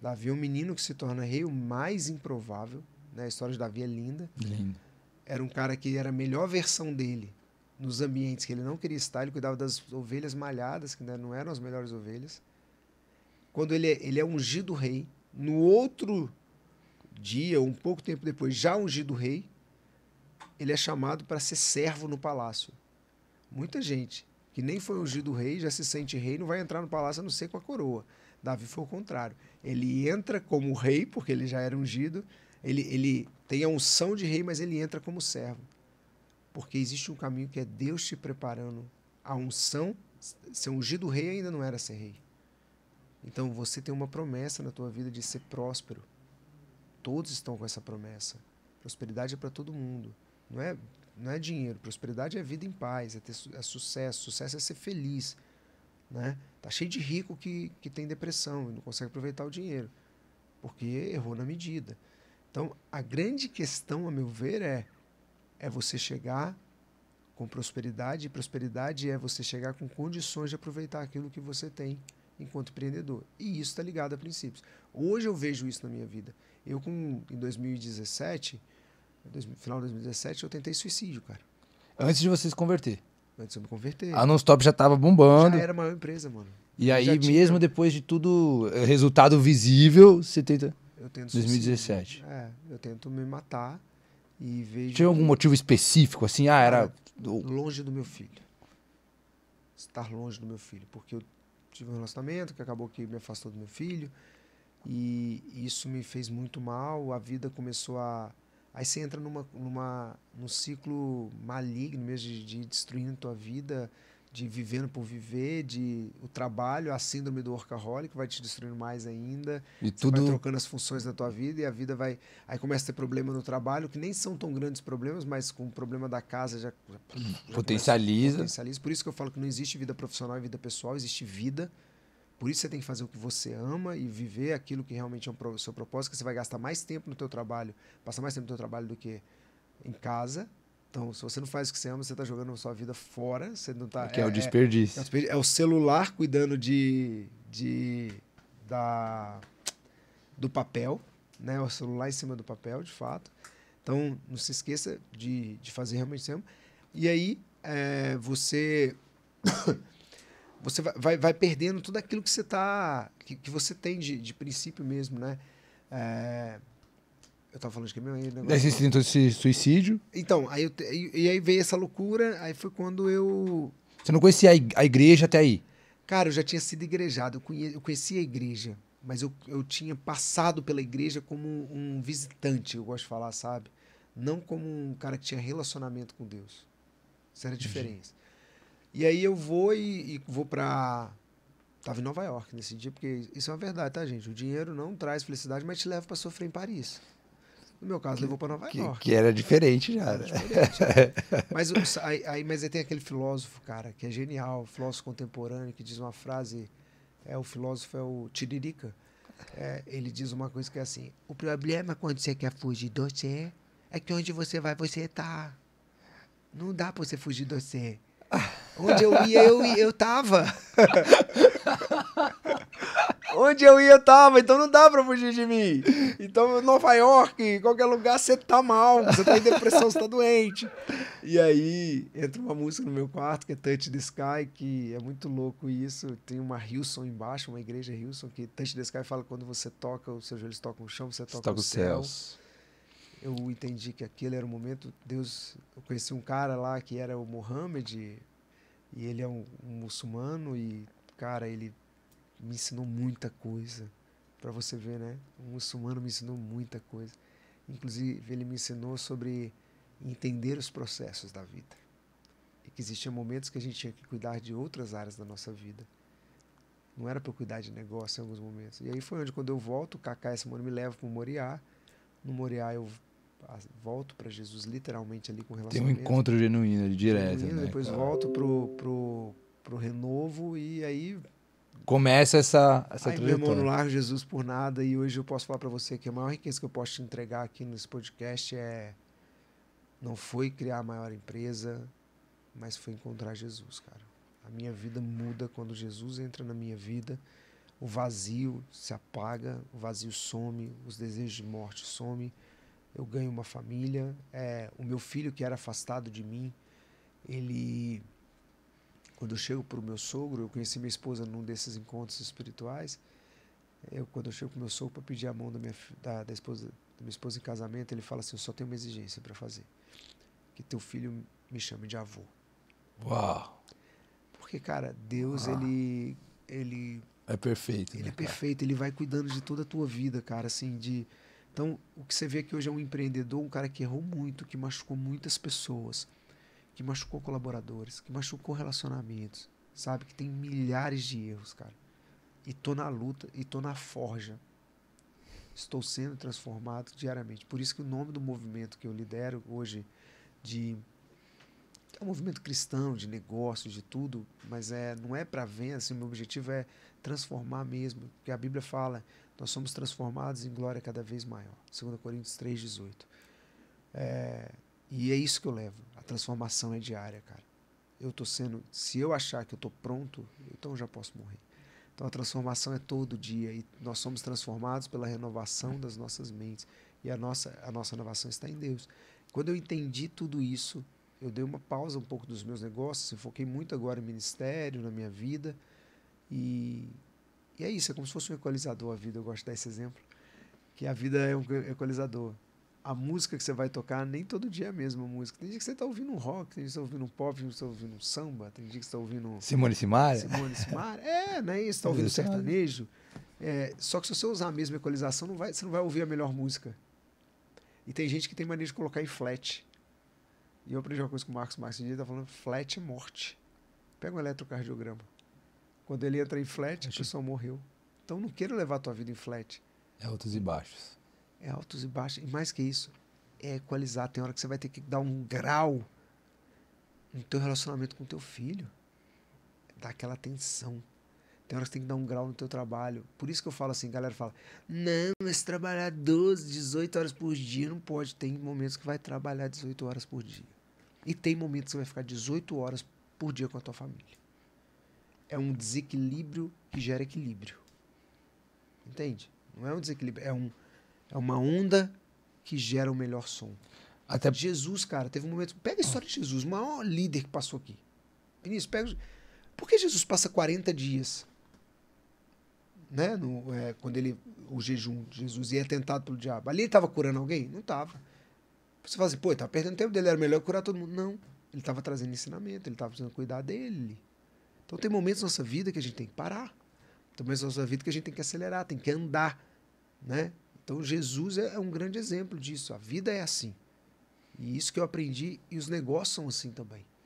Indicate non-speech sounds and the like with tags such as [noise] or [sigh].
Davi é um menino que se torna rei, o mais improvável. Né? A história de Davi é linda. Lindo. Era um cara que era a melhor versão dele nos ambientes que ele não queria estar. Ele cuidava das ovelhas malhadas, que né, não eram as melhores ovelhas. Quando ele é, ele é ungido rei, no outro dia, um pouco tempo depois, já ungido rei, ele é chamado para ser servo no palácio. Muita gente que nem foi ungido rei, já se sente rei, não vai entrar no palácio a não ser com a coroa. Davi foi o contrário. Ele entra como rei, porque ele já era ungido. Ele, ele tem a unção de rei, mas ele entra como servo. Porque existe um caminho que é Deus te preparando. A unção, ser ungido rei ainda não era ser rei. Então você tem uma promessa na tua vida de ser próspero. Todos estão com essa promessa. Prosperidade é para todo mundo. Não é, não é dinheiro. Prosperidade é vida em paz, é, ter, é sucesso. Sucesso é ser feliz. Né? Tá cheio de rico que, que tem depressão e não consegue aproveitar o dinheiro, porque errou na medida. Então, a grande questão, a meu ver, é, é você chegar com prosperidade, e prosperidade é você chegar com condições de aproveitar aquilo que você tem enquanto empreendedor. E isso está ligado a princípios. Hoje eu vejo isso na minha vida. Eu, com, em 2017, final de 2017, eu tentei suicídio, cara. Antes de você se converter? Antes eu me converter. A Nonstop já tava bombando. Já era a maior empresa, mano. E aí, tinha... mesmo depois de tudo, eh, resultado visível, você tenta. Eu tento 2017. Suicídio. É, eu tento me matar e vejo. Tinha algum motivo específico, assim? Ah, era. Longe do meu filho. Estar longe do meu filho. Porque eu tive um relacionamento que acabou que me afastou do meu filho. E isso me fez muito mal. A vida começou a Aí você entra numa, numa, num ciclo maligno mesmo, de, de destruindo tua vida, de vivendo por viver, de o trabalho, a síndrome do workaholic vai te destruindo mais ainda. E tudo... vai trocando as funções da tua vida e a vida vai... Aí começa a ter problema no trabalho, que nem são tão grandes problemas, mas com o problema da casa já... já potencializa. potencializa. Por isso que eu falo que não existe vida profissional e vida pessoal, existe vida. Por isso você tem que fazer o que você ama e viver aquilo que realmente é o seu propósito, que você vai gastar mais tempo no teu trabalho, passar mais tempo no teu trabalho do que em casa. Então, se você não faz o que você ama, você está jogando a sua vida fora, você não tá... É que é, é, é, é o desperdício. É, é, é, o celular cuidando de, de, da, do papel, né? O celular em cima do papel, de fato. Então, não se esqueça de, de fazer realmente o que você ama. E aí, eh, você você vai, vai, vai, perdendo tudo aquilo que você tá que, que você tem de, de, princípio mesmo né é, eu tava falando de que meu negócio... Daí de suicídio então aí eu, e aí veio essa loucura aí foi quando eu você não conhecia a igreja até aí cara eu já tinha sido igrejado eu, conhe, eu conhecia a igreja mas eu, eu tinha passado pela igreja como um visitante eu gosto de falar sabe não como um cara que tinha relacionamento com Deus isso era a diferença e aí eu vou e, e vou pra Tava em Nova York nesse dia, porque isso é uma verdade, tá, gente? O dinheiro não traz felicidade, mas te leva para sofrer em Paris. No meu caso, que, levou para Nova que, York. Que era diferente já. Era né? É. [laughs] mas, aí, aí, mas aí tem aquele filósofo, cara, que é genial, filósofo contemporâneo, que diz uma frase. É, o filósofo é o Tiririca. É, ele diz uma coisa que é assim: o problema quando você quer fugir de você é que onde você vai, você tá. Não dá para você fugir de você. [laughs] Onde eu ia, eu, eu tava. [laughs] Onde eu ia, eu tava. Então não dá pra fugir de mim. Então, Nova York, qualquer lugar, você tá mal. Você tá em depressão, você tá doente. E aí, entra uma música no meu quarto, que é Touch the Sky, que é muito louco isso. Tem uma Hilson embaixo, uma igreja Hilson, que Touch the Sky fala quando você toca, os seus joelhos tocam o chão, você toca, toca os céus. céus eu entendi que aquele era o momento. Deus, eu conheci um cara lá que era o Mohammed, e ele é um, um muçulmano e, cara, ele me ensinou muita coisa. Para você ver, né? Um muçulmano me ensinou muita coisa. Inclusive, ele me ensinou sobre entender os processos da vida. E que existiam momentos que a gente tinha que cuidar de outras áreas da nossa vida. Não era para cuidar de negócio em alguns momentos. E aí foi onde, quando eu volto, o Kaká esse ano me leva para o Moriá. No Moriá eu volto para Jesus literalmente ali com relação Tem um encontro genuíno, direto. Genuíno, né, depois cara? volto pro, pro, pro renovo e aí começa essa essa Ai, trajetória. Meu no lar Jesus por nada e hoje eu posso falar para você que a maior riqueza que eu posso te entregar aqui nesse podcast é não foi criar a maior empresa, mas foi encontrar Jesus, cara. A minha vida muda quando Jesus entra na minha vida. O vazio se apaga, o vazio some, os desejos de morte somem eu ganho uma família. É, o meu filho que era afastado de mim, ele quando eu chego para o meu sogro, eu conheci minha esposa num desses encontros espirituais. Eu quando eu chego para o meu sogro para pedir a mão da minha da, da esposa da minha esposa em casamento, ele fala assim: eu só tenho uma exigência para fazer, que teu filho me chame de avô. Uau. Porque cara, Deus Uau. Ah. ele ele é perfeito. Ele né, é perfeito, cara? ele vai cuidando de toda a tua vida, cara, assim de então, o que você vê é que hoje é um empreendedor, um cara que errou muito, que machucou muitas pessoas, que machucou colaboradores, que machucou relacionamentos, sabe? Que tem milhares de erros, cara. E tô na luta, e tô na forja. Estou sendo transformado diariamente. Por isso que o nome do movimento que eu lidero hoje de é um movimento cristão de negócios, de tudo, mas é, não é para venda, assim, meu objetivo é transformar mesmo, porque a Bíblia fala, nós somos transformados em glória cada vez maior, 2 Coríntios 3,18. É, e é isso que eu levo, a transformação é diária, cara. Eu tô sendo, se eu achar que eu tô pronto, então eu já posso morrer. Então a transformação é todo dia e nós somos transformados pela renovação das nossas mentes e a nossa, a nossa renovação está em Deus. Quando eu entendi tudo isso, eu dei uma pausa um pouco dos meus negócios, eu foquei muito agora em ministério, na minha vida. E, e é isso, é como se fosse um equalizador a vida, eu gosto de dar esse exemplo. Que a vida é um equalizador. A música que você vai tocar, nem todo dia é a mesma música. Tem dia que você está ouvindo um rock, tem dia que você está ouvindo um pop, tem dia que você está ouvindo um samba, tem dia que você está ouvindo. Simone Simaria? Simone Simaria. É, né Você Está ouvindo sertanejo. É, só que se você usar a mesma equalização, não vai, você não vai ouvir a melhor música. E tem gente que tem maneira de colocar em flat. E eu aprendi uma coisa com o Marcos Marques ele tá falando flat morte. Pega um eletrocardiograma. Quando ele entra em flat, Acho... a pessoa morreu. Então não quero levar a tua vida em flat. É altos e baixos. É altos e baixos. E mais que isso, é equalizar. Tem hora que você vai ter que dar um grau no teu relacionamento com teu filho. Dá aquela tensão. Tem hora que você tem que dar um grau no teu trabalho. Por isso que eu falo assim, galera fala, não, mas trabalhar 12, 18 horas por dia não pode. Tem momentos que vai trabalhar 18 horas por dia. E tem momentos que você vai ficar 18 horas por dia com a tua família. É um desequilíbrio que gera equilíbrio. Entende? Não é um desequilíbrio, é, um, é uma onda que gera o um melhor som. Até Jesus, cara, teve um momento. Pega a história de Jesus, o maior líder que passou aqui. Vinícius, pega. Por que Jesus passa 40 dias? Né? No, é, quando ele. O jejum de Jesus e é tentado pelo diabo. Ali ele estava curando alguém? Não estava. Você fala assim, pô, ele tá perdendo tempo dele, era melhor curar todo mundo. Não, ele estava trazendo ensinamento, ele estava precisando cuidar dele. Então tem momentos na nossa vida que a gente tem que parar. Tem momentos na nossa vida que a gente tem que acelerar, tem que andar, né? Então Jesus é, é um grande exemplo disso. A vida é assim. E isso que eu aprendi e os negócios são assim também.